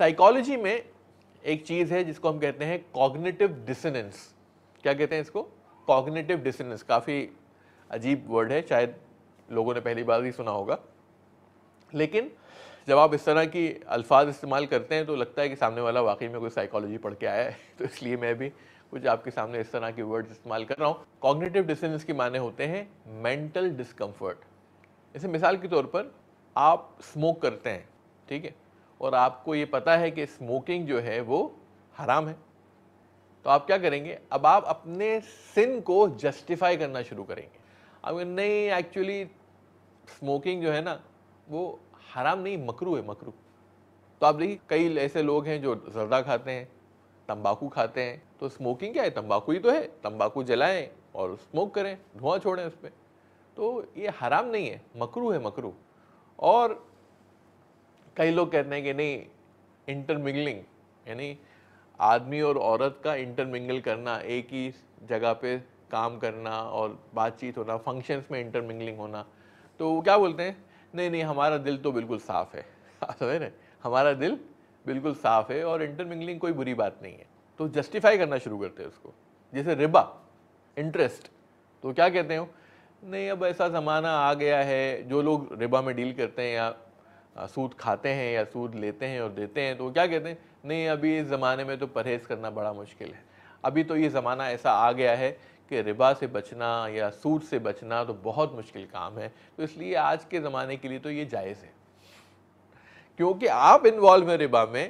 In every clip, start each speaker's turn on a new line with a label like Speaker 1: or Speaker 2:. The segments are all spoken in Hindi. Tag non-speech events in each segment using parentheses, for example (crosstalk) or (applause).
Speaker 1: साइकोलॉजी में एक चीज़ है जिसको हम कहते हैं कॉग्निटिव डिसनेंस क्या कहते हैं इसको कॉग्निटिव डिसनेंस काफ़ी अजीब वर्ड है शायद लोगों ने पहली बार ही सुना होगा लेकिन जब आप इस तरह की अल्फाज इस्तेमाल करते हैं तो लगता है कि सामने वाला वाकई में कोई साइकोलॉजी पढ़ के आया है (laughs) तो इसलिए मैं भी कुछ आपके सामने इस तरह के वर्ड्स इस्तेमाल कर रहा हूँ कॉग्निटिव डिसनेंस के माने होते हैं मेंटल डिस्कम्फर्ट इसे मिसाल के तौर पर आप स्मोक करते हैं ठीक है और आपको ये पता है कि स्मोकिंग जो है वो हराम है तो आप क्या करेंगे अब आप अपने सिन को जस्टिफाई करना शुरू करेंगे अब नहीं एक्चुअली स्मोकिंग जो है ना वो हराम नहीं मकरू है मकरू तो आप देखिए कई ऐसे लोग हैं जो जर्दा खाते हैं तंबाकू खाते हैं तो स्मोकिंग क्या है तंबाकू ही तो है तंबाकू जलाएं और स्मोक करें धुआं छोड़ें उस पर तो ये हराम नहीं है मकरू है मकरू और कई लोग कहते हैं कि नहीं इंटरमिंगलिंग यानी आदमी और औरत का इंटरमिंगल करना एक ही जगह पे काम करना और बातचीत होना फंक्शंस में इंटरमिंगलिंग होना तो वो क्या बोलते हैं नहीं नहीं हमारा दिल तो बिल्कुल साफ़ है (laughs) समझ रहे हमारा दिल बिल्कुल साफ़ है और इंटरमिंगलिंग कोई बुरी बात नहीं है तो जस्टिफाई करना शुरू करते हैं उसको जैसे रिबा इंटरेस्ट तो क्या कहते हो नहीं अब ऐसा ज़माना आ गया है जो लोग रिबा में डील करते हैं या सूद खाते हैं या सूद लेते हैं और देते हैं तो क्या कहते हैं नहीं अभी इस ज़माने में तो परहेज़ करना बड़ा मुश्किल है अभी तो ये ज़माना ऐसा आ गया है कि रिबा से बचना या सूद से बचना तो बहुत मुश्किल काम है तो इसलिए आज के ज़माने के लिए तो ये जायज़ है क्योंकि आप इन्वॉल्व हैं रिबा में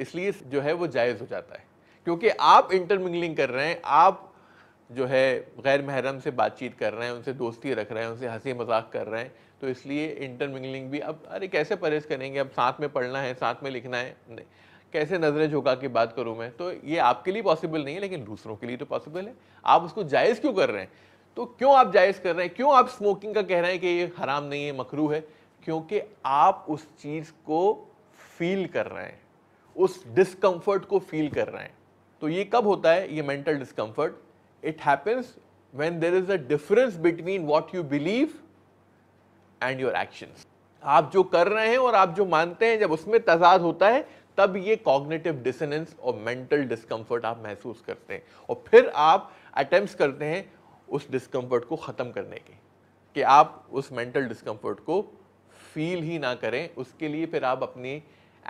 Speaker 1: इसलिए जो है वो जायज़ हो जाता है क्योंकि आप इंटरमिंगलिंग कर रहे हैं आप जो है गैर महरम से बातचीत कर रहे हैं उनसे दोस्ती रख रहे हैं उनसे हंसी मजाक कर रहे हैं तो इसलिए इंटरमिंगलिंग भी अब अरे कैसे परहेज करेंगे अब साथ में पढ़ना है साथ में लिखना है कैसे नज़रें झुका के बात करूँ मैं तो ये आपके लिए पॉसिबल नहीं है लेकिन दूसरों के लिए तो पॉसिबल है आप उसको जायज़ क्यों कर रहे हैं तो क्यों आप जायज़ कर रहे हैं क्यों आप स्मोकिंग का कह रहे हैं कि ये हराम नहीं है मकरू है क्योंकि आप उस चीज़ को फील कर रहे हैं उस डिस्कम्फर्ट को फील कर रहे हैं तो ये कब होता है ये mental discomfort it happens when there is a difference between what you believe and your actions. आप जो कर रहे हैं और आप जो मानते हैं जब उसमें तजाद होता है तब ये कॉग्नेटिव डिसनेंस और मेंटल डिस्कम्फर्ट आप महसूस करते हैं और फिर आप अटेम्प्ट करते हैं उस डिस्कम्फर्ट को ख़त्म करने के कि आप उस मेंटल डिस्कम्फर्ट को फील ही ना करें उसके लिए फिर आप अपने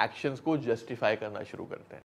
Speaker 1: एक्शंस को जस्टिफाई करना शुरू करते हैं